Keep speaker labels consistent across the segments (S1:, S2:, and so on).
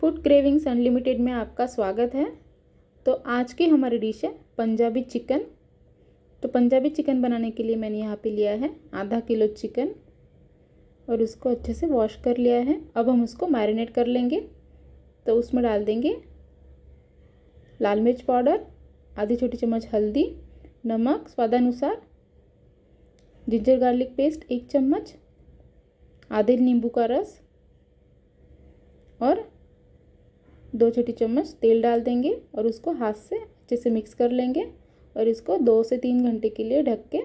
S1: Food cravings unlimited में आपका स्वागत है तो आज की हमारी डिश है पंजाबी चिकन तो पंजाबी चिकन बनाने के लिए मैंने यहाँ पे लिया है आधा किलो चिकन और उसको अच्छे से वॉश कर लिया है अब हम उसको मैरिनेट कर लेंगे तो उसमें डाल देंगे लाल मिर्च पाउडर आधी छोटी चम्मच हल्दी नमक स्वादानुसार जिंजर गार्लिक पेस्ट एक चम्मच आधे नींबू का रस और दो छोटी चम्मच तेल डाल देंगे और उसको हाथ से अच्छे से मिक्स कर लेंगे और इसको दो से तीन घंटे के लिए ढक के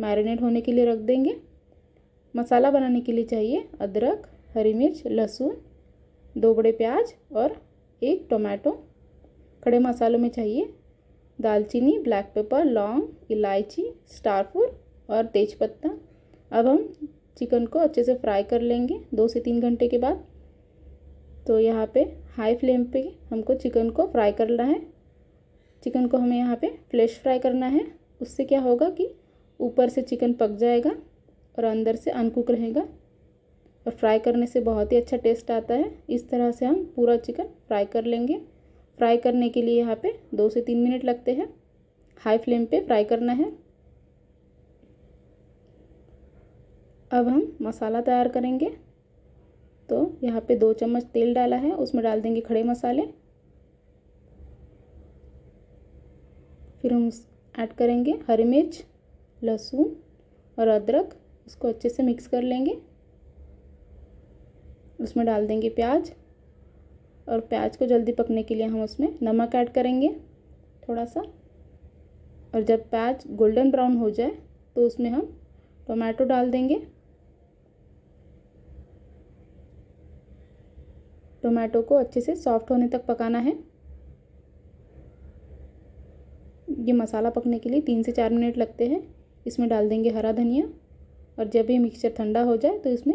S1: मैरिनेट होने के लिए रख देंगे मसाला बनाने के लिए चाहिए अदरक हरी मिर्च लहसुन दो बड़े प्याज और एक टोमेटो खड़े मसालों में चाहिए दालचीनी ब्लैक पेपर लौंग इलायची स्टारफूर और तेज़पत्ता अब हम चिकन को अच्छे से फ्राई कर लेंगे दो से तीन घंटे के बाद तो यहाँ पे हाई फ्लेम पे हमको चिकन को फ्राई करना है चिकन को हमें यहाँ पे फ्लैश फ्राई करना है उससे क्या होगा कि ऊपर से चिकन पक जाएगा और अंदर से अनकुक रहेगा और फ्राई करने से बहुत ही अच्छा टेस्ट आता है इस तरह से हम पूरा चिकन फ्राई कर लेंगे फ्राई करने के लिए यहाँ पे दो से तीन मिनट लगते हैं हाई फ्लेम पे फ्राई करना है अब हम मसाला तैयार करेंगे तो यहाँ पे दो चम्मच तेल डाला है उसमें डाल देंगे खड़े मसाले फिर हम ऐड करेंगे हरी मिर्च लहसुन और अदरक इसको अच्छे से मिक्स कर लेंगे उसमें डाल देंगे प्याज और प्याज को जल्दी पकने के लिए हम उसमें नमक ऐड करेंगे थोड़ा सा और जब प्याज गोल्डन ब्राउन हो जाए तो उसमें हम टोमेटो डाल देंगे टोमेटो को अच्छे से सॉफ्ट होने तक पकाना है ये मसाला पकने के लिए तीन से चार मिनट लगते हैं इसमें डाल देंगे हरा धनिया और जब ये मिक्सचर ठंडा हो जाए तो इसमें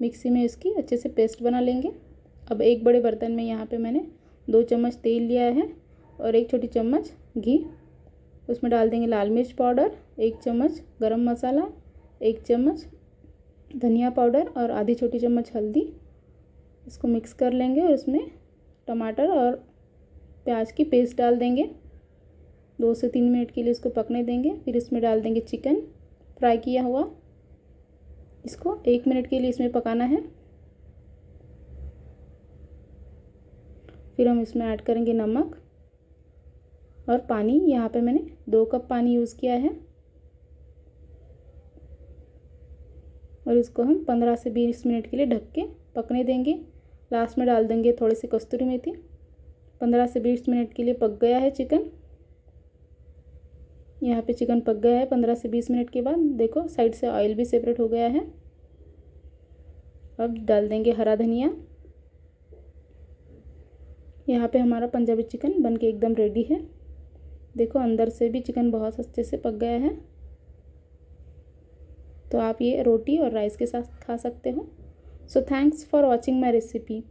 S1: मिक्सी में इसकी अच्छे से पेस्ट बना लेंगे अब एक बड़े बर्तन में यहाँ पे मैंने दो चम्मच तेल लिया है और एक छोटी चम्मच घी उसमें डाल देंगे लाल मिर्च पाउडर एक चम्मच गरम मसाला एक चम्मच धनिया पाउडर और आधी छोटी चम्मच हल्दी इसको मिक्स कर लेंगे और इसमें टमाटर और प्याज की पेस्ट डाल देंगे दो से तीन मिनट के लिए इसको पकने देंगे फिर इसमें डाल देंगे चिकन फ्राई किया हुआ इसको एक मिनट के लिए इसमें पकाना है फिर हम इसमें ऐड करेंगे नमक और पानी यहाँ पे मैंने दो कप पानी यूज़ किया है और इसको हम पंद्रह से बीस मिनट के लिए ढक के पकने देंगे लास्ट में डाल देंगे थोड़ी सी कस्तूरी मेथी पंद्रह से बीस मिनट के लिए पक गया है चिकन यहाँ पे चिकन पक गया है पंद्रह से बीस मिनट के बाद देखो साइड से ऑयल भी सेपरेट हो गया है अब डाल देंगे हरा धनिया यहाँ पे हमारा पंजाबी चिकन बन के एकदम रेडी है देखो अंदर से भी चिकन बहुत अच्छे से पक गया है तो आप ये रोटी और राइस के साथ खा सकते हो So thanks for watching my recipe.